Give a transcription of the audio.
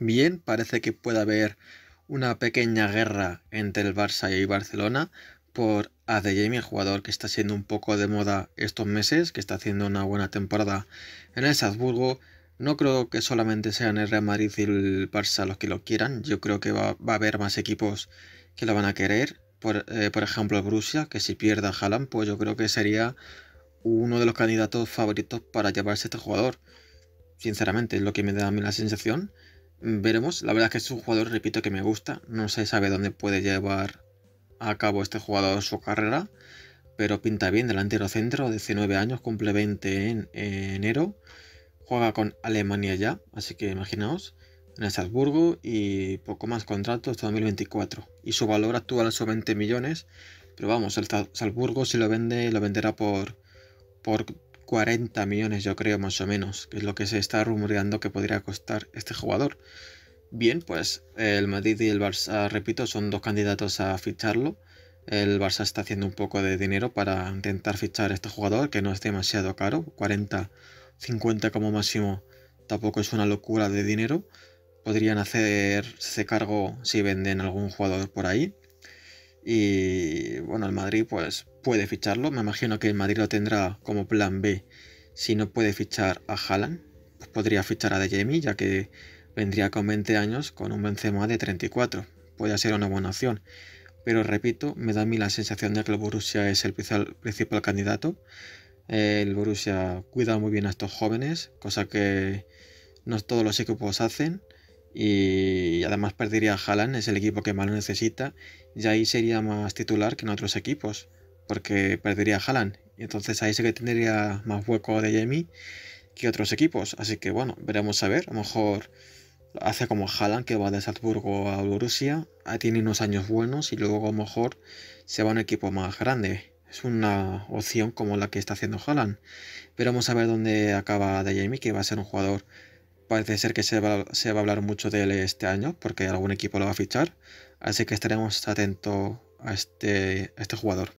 bien, parece que puede haber una pequeña guerra entre el Barça y Barcelona por Adeyemi, el jugador que está siendo un poco de moda estos meses, que está haciendo una buena temporada en el Salzburgo. No creo que solamente sean el Real Madrid y el Barça los que lo quieran. Yo creo que va, a haber más equipos que lo van a querer. Por, eh, ejemplo, el Borussia, que si pierda Haaland, pues yo creo que sería uno de los candidatos favoritos para llevarse este jugador. Sinceramente, es lo que me da a mí la sensación. Mm, veremos. La verdad es que es un jugador, repito, que me gusta. No se sabe dónde puede llevar a cabo este jugador su carrera. Pero pinta bien, delantero centro, 19 años, cumple 20 en enero. Juega con Alemania ya, así que imaginaos. En el Salzburgo y poco más contrato hasta 2024. Y su valor actual son 20 millones. Pero vamos, el Salzburgo si lo vende, lo venderá por, por 40 millones, yo creo, más o menos, que es lo que se está rumoreando que podría costar este jugador. Bien, pues el Madrid y el Barça, repito, son dos candidatos a ficharlo. El Barça está haciendo un poco de dinero para intentar fichar a este jugador, que no es demasiado caro, 40, 50 como máximo, tampoco es una locura de dinero. Podrían hacerse cargo si venden algún jugador por ahí. Y bueno, el Madrid pues puede ficharlo. Me imagino que el Madrid lo tendrá como plan B. Si no puede fichar a Haaland, pues podría fichar a De ya que vendría con 20 años con un Benzema de 34. Puede ser una buena opción. Pero repito, me da a mí la sensación de que el Borussia es el principal candidato. El Borussia cuida muy bien a estos jóvenes, cosa que no todos los equipos hacen. Y además perdería a Haaland, es el equipo que más lo necesita. Y ahí sería más titular que en otros equipos porque perdería a Haaland. Y entonces ahí sí que tendría más hueco de Jamie que otros equipos. Así que bueno, veremos a ver. A lo mejor hace como Haaland que va de Salzburgo a Borussia. tiene unos años buenos y luego a lo mejor se va a un equipo más grande. Es una opción como la que está haciendo Haaland. vamos a ver dónde acaba de Jamie, que va a ser un jugador. Parece ser que se va, se va a hablar mucho de él este año porque algún equipo lo va a fichar. Así que estaremos atentos a este, a este jugador.